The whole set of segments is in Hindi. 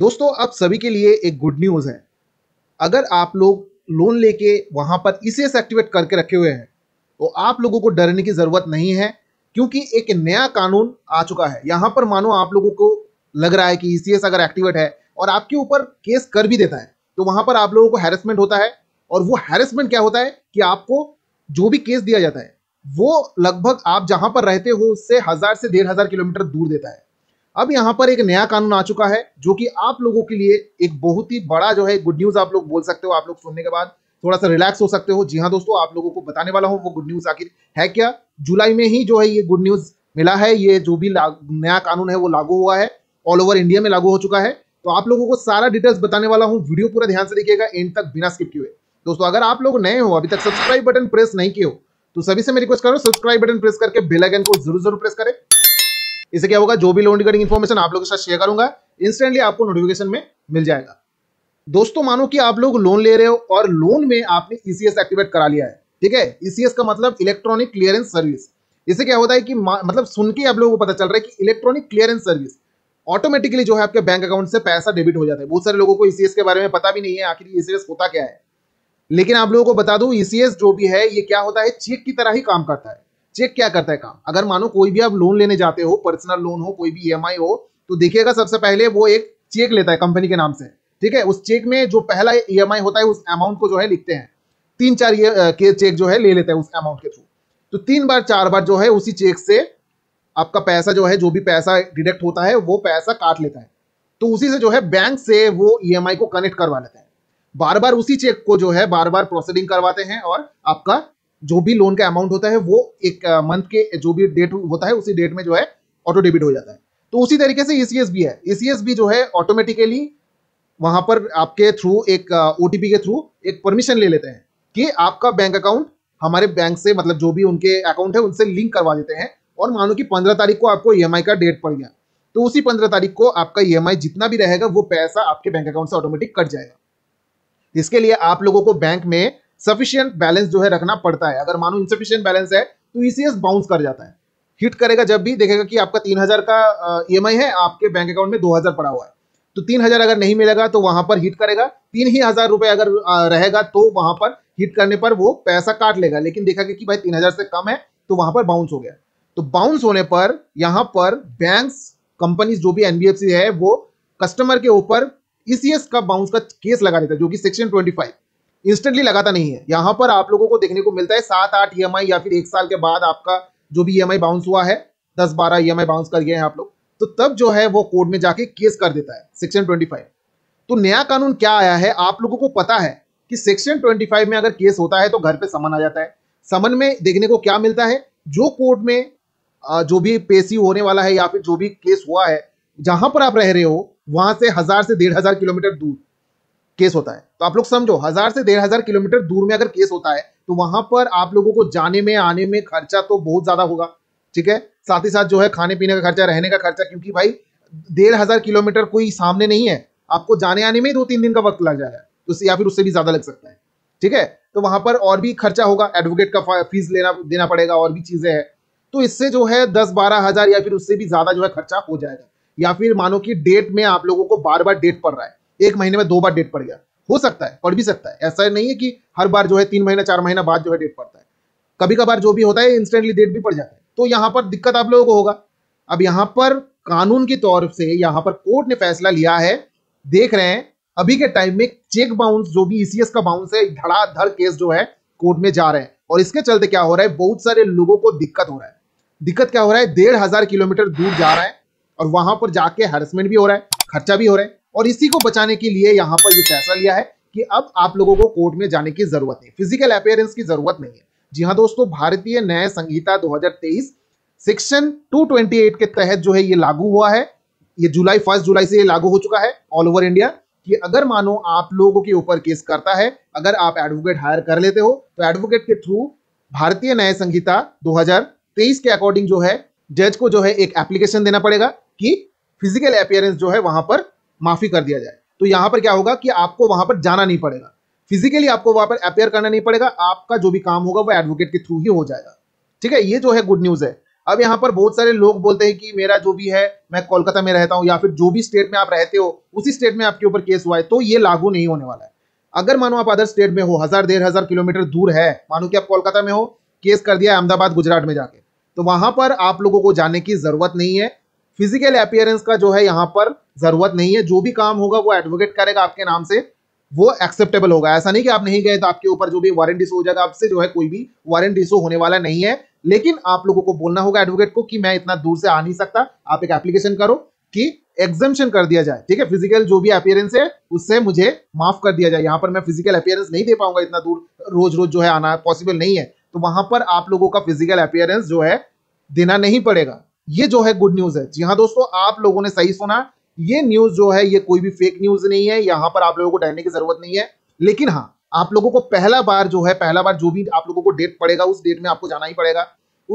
दोस्तों आप सभी के लिए एक गुड न्यूज़ है अगर आप लोग लोन लेके वहां पर इसे e एक्टिवेट करके रखे हुए हैं तो आप लोगों को डरने की ज़रूरत नहीं है क्योंकि एक नया कानून आ चुका है यहां पर मानो आप लोगों को लग रहा है कि ई e अगर एक्टिवेट है और आपके ऊपर केस कर भी देता है तो वहां पर आप लोगों को हैरेसमेंट होता है और वो हैरेसमेंट क्या होता है कि आपको जो भी केस दिया जाता है वो लगभग आप जहां पर रहते हो उससे हज़ार से डेढ़ हज़ार किलोमीटर दूर देता है अब यहाँ पर एक नया कानून आ चुका है जो कि आप लोगों के लिए एक बहुत ही बड़ा जो है गुड न्यूज़ आप लोग बोल सकते हो आप लोग सुनने के बाद थोड़ा सा रिलैक्स हो सकते हो जी हाँ दोस्तों आप लोगों को बताने वाला हूँ वो गुड न्यूज़ आखिर है क्या जुलाई में ही जो है ये गुड न्यूज़ मिला है ये जो भी नया कानून है वो लागू हुआ है ऑल ओवर इंडिया में लागू हो चुका है तो आप लोगों को सारा डिटेल्स बताने वाला हूँ वीडियो पूरा ध्यान से देखिएगा एंड तक बिना स्किप किए दोस्तों अगर आप लोग नए हो अभी तक सब्सक्राइब बटन प्रेस नहीं किए हो तो सभी से मैं रिक्वेस्ट करो सब्सक्राइब बटन प्रेस करके बेल आइकन को जरूर जरूर प्रेस करें इसे क्या होगा जो भी लोन रिगार्डिंग इन्फॉर्मेशन आप लोगों के साथ शेयर करूंगा इंस्टेंटली आपको नोटिफिकेशन में मिल जाएगा दोस्तों मानो कि आप लोग लोन ले रहे हो और लोन में आपने ईसीएस e एक्टिवेट करा लिया है ठीक है ईसीएस e का मतलब इलेक्ट्रॉनिक क्लियरेंस सर्विस इसे क्या होता है कि मतलब सुन के आप लोगों को पता चल रहा है कि इलेक्ट्रॉनिक क्लियरेंस सर्विस ऑटोमेटिकली जो है आपके बैंक अकाउंट से पैसा डेबिट हो जाता है बहुत सारे लोगों को ईसीएस e के बारे में पता भी नहीं है आखिर ईसीएस होता क्या है लेकिन आप लोगों को बता दू ईसीएस जो भी है ये क्या होता है चेक की तरह ही काम करता है चेक क्या करता है काम अगर मानो कोई भी आप लोन लेने जाते हो पर्सनल लोन हो कोई भी ई हो तो देखिएगा सबसे पहले वो एक चेक लेता है कंपनी के नाम से ठीक है उस चेक में जो पहला ई होता है उस अमाउंट को जो है लिखते हैं तीन चार ये के चेक जो है ले लेते हैं उस अमाउंट के थ्रू तो तीन बार चार बार जो है उसी चेक से आपका पैसा जो है जो भी पैसा डिडक्ट होता है वो पैसा काट लेता है तो उसी से जो है बैंक से वो ई को कनेक्ट करवा लेते हैं बार बार उसी चेक को जो है बार बार प्रोसेडिंग करवाते हैं और आपका जो भी लोन का अमाउंट होता है वो एक मंथ के जो भी डेट होता है उसी डेट में जो है ऑटो डेबिट हो जाता है तो उसी तरीके से ईसीएस भी है ईसीएस भी जो है ऑटोमेटिकली वहां पर आपके थ्रू एक ओटीपी के थ्रू एक परमिशन ले लेते हैं कि आपका बैंक अकाउंट हमारे बैंक से मतलब जो भी उनके अकाउंट है उनसे लिंक करवा देते हैं और मानो कि पंद्रह तारीख को आपको ई e का डेट पड़ गया तो उसी पंद्रह तारीख को आपका ई e जितना भी रहेगा वो पैसा आपके बैंक अकाउंट से ऑटोमेटिक कट जाएगा इसके लिए आप लोगों को बैंक में सफिशियंट बैलेंस जो है रखना पड़ता है अगर मानो इनसफिशियंट बैलेंस है तो ईसीएस e बाउंस कर जाता है हिट करेगा जब भी देखेगा कि आपका तीन हजार का ई e है आपके बैंक अकाउंट में दो हजार पड़ा हुआ है तो तीन हजार अगर नहीं मिलेगा तो वहां पर हिट करेगा तीन ही हजार रुपए अगर रहेगा तो वहां पर हिट करने पर वो पैसा काट लेगा लेकिन देखा गया कि भाई तीन हजार से कम है तो वहां पर बाउंस हो गया तो बाउंस होने पर यहां पर बैंक कंपनीज जो भी एनबीएफसी है वो कस्टमर के ऊपर ईसीएस e का बाउंस का केस लगा देता है जो कि सेक्शन ट्वेंटी फाइव इंस्टेंटली लगाता नहीं है यहाँ पर आप लोगों को देखने को मिलता है सात आठ ई e या फिर एक साल के बाद आपका जो भी ई e बाउंस हुआ है दस बारह ई e बाउंस कर गए हैं आप लोग तो तब जो है वो कोर्ट में जाके केस कर देता है सेक्शन ट्वेंटी तो नया कानून क्या आया है आप लोगों को पता है कि सेक्शन फाइव में अगर केस होता है तो घर पे समन आ जाता है समन में देखने को क्या मिलता है जो कोर्ट में जो भी पेशी होने वाला है या फिर जो भी केस हुआ है जहां पर आप रह रहे हो वहां से हजार से डेढ़ हजार किलोमीटर दूर केस होता है तो आप लोग समझो हजार से डेढ़ हजार किलोमीटर दूर में अगर केस होता है तो वहां पर आप लोगों को जाने में आने में खर्चा तो बहुत ज्यादा होगा ठीक है साथ ही साथ जो है खाने पीने का खर्चा रहने का खर्चा क्योंकि भाई डेढ़ हजार किलोमीटर कोई सामने नहीं है आपको जाने आने में ही दो तीन दिन का वक्त लग जाएगा तो या फिर उससे भी ज्यादा लग सकता है ठीक है तो वहां पर और भी खर्चा होगा एडवोकेट का फीस लेना देना पड़ेगा और भी चीजें हैं तो इससे जो है दस बारह हजार या फिर उससे भी ज्यादा जो है खर्चा हो जाएगा या फिर मानो कि डेट में आप लोगों को बार बार डेट पड़ रहा है एक महीने में दो बार डेट पड़ गया हो सकता है पड़ भी सकता है ऐसा नहीं है कि हर बार जो है तीन महीना चार महीना बाद जो है डेट पड़ता है कभी कभार जो भी होता है इंस्टेंटली डेट भी पड़ जाता है तो यहाँ पर दिक्कत आप लोगों को होगा अब यहाँ पर कानून की तौर से यहाँ पर कोर्ट ने फैसला लिया है देख रहे हैं अभी के टाइम में चेक बाउंस जो भी ईसीएस e का बाउंस है धड़ाधड़ केस जो है कोर्ट में जा रहे हैं और इसके चलते क्या हो रहा है बहुत सारे लोगों को दिक्कत हो रहा है दिक्कत क्या हो रहा है डेढ़ हजार किलोमीटर दूर जा रहा है और वहां पर जाके हेरसमेंट भी हो रहा है खर्चा भी हो रहा है और इसी को बचाने के लिए यहां पर यह फैसला लिया है कि अब आप लोगों को कोर्ट में जाने की जरूरत नहीं फिजिकल अपेयरेंस की जरूरत नहीं है जी हाँ दोस्तों भारतीय न्याय संहिता 2023 सेक्शन 228 के तहत जो है ये लागू हुआ है ये जुलाई फर्स्ट जुलाई से ये लागू हो चुका है ऑल ओवर इंडिया कि अगर मानो आप लोगों के ऊपर केस करता है अगर आप एडवोकेट हायर कर लेते हो तो एडवोकेट के थ्रू भारतीय न्याय संहिता 2023 के अकॉर्डिंग जो है जज को जो है एक एप्लीकेशन देना पड़ेगा कि फिजिकल अपियरेंस जो है वहां पर माफ़ी कर दिया जाए तो यहां पर क्या होगा कि आपको वहां पर जाना नहीं पड़ेगा फिजिकली आपको वहां पर अपेयर करना नहीं पड़ेगा आपका जो भी काम होगा वो एडवोकेट के थ्रू ही हो जाएगा ठीक है ये जो है गुड न्यूज़ है अब यहाँ पर बहुत सारे लोग बोलते हैं कि मेरा जो भी है मैं कोलकाता में रहता हूँ या फिर जो भी स्टेट में आप रहते हो उसी स्टेट में आपके ऊपर केस हुआ है तो ये लागू नहीं होने वाला है अगर मानो आप अदर स्टेट में हो हज़ार डेढ़ हज़ार किलोमीटर दूर है मानो कि आप कोलकाता में हो केस कर दिया अहमदाबाद गुजरात में जाके तो वहां पर आप लोगों को जाने की ज़रूरत नहीं है फिजिकल अपियरेंस का जो है यहाँ पर जरूरत नहीं है जो भी काम होगा वो एडवोकेट करेगा आपके नाम से वो एक्सेप्टेबल होगा ऐसा नहीं कि आप नहीं गए तो आपके ऊपर जो भी वारंट इशू हो जाएगा आपसे जो है कोई भी वारंट इशू होने वाला नहीं है लेकिन आप लोगों को बोलना होगा एडवोकेट को कि मैं इतना दूर से आ नहीं सकता आप एक एप्लीकेशन करो कि एग्जामेशन कर दिया जाए ठीक है फिजिकल जो भी अपियरेंस है उससे मुझे माफ कर दिया जाए यहाँ पर मैं फिजिकल अपियरेंस नहीं दे पाऊंगा इतना दूर रोज रोज जो है आना पॉसिबल नहीं है तो वहां पर आप लोगों का फिजिकल अपियरेंस जो है देना नहीं पड़ेगा ये जो है गुड न्यूज है जी हाँ दोस्तों आप लोगों ने सही सुना ये न्यूज जो है ये कोई भी फेक न्यूज नहीं है यहां पर आप लोगों को डरने की जरूरत नहीं है लेकिन हाँ आप लोगों को पहला बार जो है पहला बार जो भी आप लोगों को डेट पड़ेगा उस डेट में आपको जाना ही पड़ेगा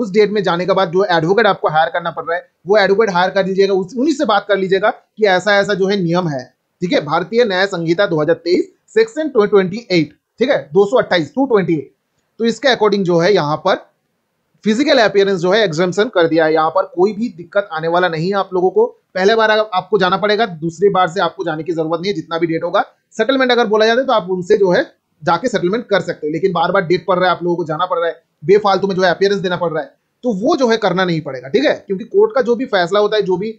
उस डेट में जाने के बाद जो एडवोकेट आपको हायर करना पड़ रहा है वो एडवोकेट हायर कर लीजिएगा उन्हीं से बात कर लीजिएगा कि ऐसा ऐसा जो है नियम है ठीक है भारतीय न्याय संहिता 2023 सेक्शन एट ठीक है 228 228 तो इसके अकॉर्डिंग जो है यहाँ पर फिजिकल अपियरेंस जो है एग्जामेशन कर दिया है यहाँ पर कोई भी दिक्कत आने वाला नहीं है आप लोगों को पहले बार आपको जाना पड़ेगा दूसरी बार से आपको जाने की जरूरत नहीं है जितना भी डेट होगा सेटलमेंट अगर बोला जाता है तो आप उनसे जो है जाके सेटलमेंट कर सकते हो लेकिन बार बार डेट पड़ रहा है आप लोगों को जाना पड़ रहा है बेफालतू में जो है अपियरेंस देना पड़ रहा है तो वो जो है करना नहीं पड़ेगा ठीक है क्योंकि कोर्ट का जो भी फैसला होता है जो भी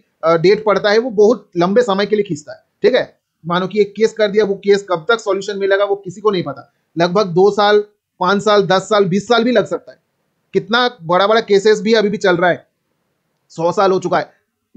डेट पड़ता है वो बहुत लंबे समय के लिए खींचता है ठीक है मानो कि एक केस कर दिया वो केस कब तक सॉल्यूशन मिलेगा वो किसी को नहीं पता लगभग दो साल पांच साल दस साल बीस साल भी लग सकता है कितना बड़ा बड़ा केसेस भी अभी भी चल रहा है सौ साल हो चुका है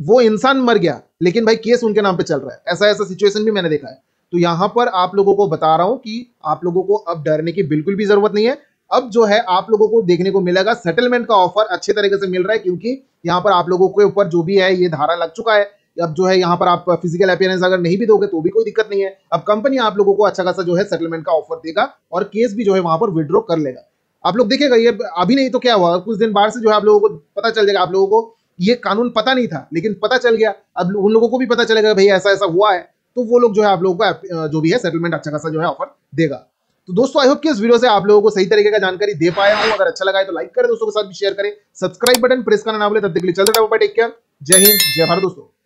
वो इंसान मर गया लेकिन भाई केस उनके नाम पे चल रहा है ऐसा ऐसा सिचुएशन भी मैंने देखा है तो यहाँ पर आप लोगों को बता रहा हूं कि आप लोगों को अब डरने की बिल्कुल भी जरूरत नहीं है अब जो है आप लोगों को देखने को मिलेगा सेटलमेंट का ऑफर अच्छे तरीके से मिल रहा है क्योंकि यहाँ पर आप लोगों के ऊपर जो भी है ये धारा लग चुका है अब जो है यहाँ पर आप फिजिकल अपियरेंस अगर नहीं भी दोगे तो भी कोई दिक्कत नहीं है अब कंपनी आप लोगों को अच्छा खासा जो है सेटलमेंट का ऑफर देगा और केस भी जो है वहां पर विड्रॉ कर लेगा आप लोग देखेगा ये अभी नहीं तो क्या हुआ कुछ दिन बाद से जो है आप लोगों को पता चल जाएगा आप लोगों को ये कानून पता नहीं था लेकिन पता चल गया अब उन लोगों को भी पता चलेगा भाई ऐसा ऐसा हुआ है तो वो लोग जो है आप लोगों को जो भी है सेटलमेंट अच्छा खासा जो है ऑफर देगा तो दोस्तों आई होप कि इस वीडियो से आप लोगों को सही तरीके का जानकारी दे पाया हूँ अगर अच्छा लगा है तो लाइक करें दोस्तों के साथ भी शेयर करें सब्सक्राइब बटन प्रेस करना ना बोले तब देख के लिए चलते टेक केयर जय हिंद जय भारत दोस्तों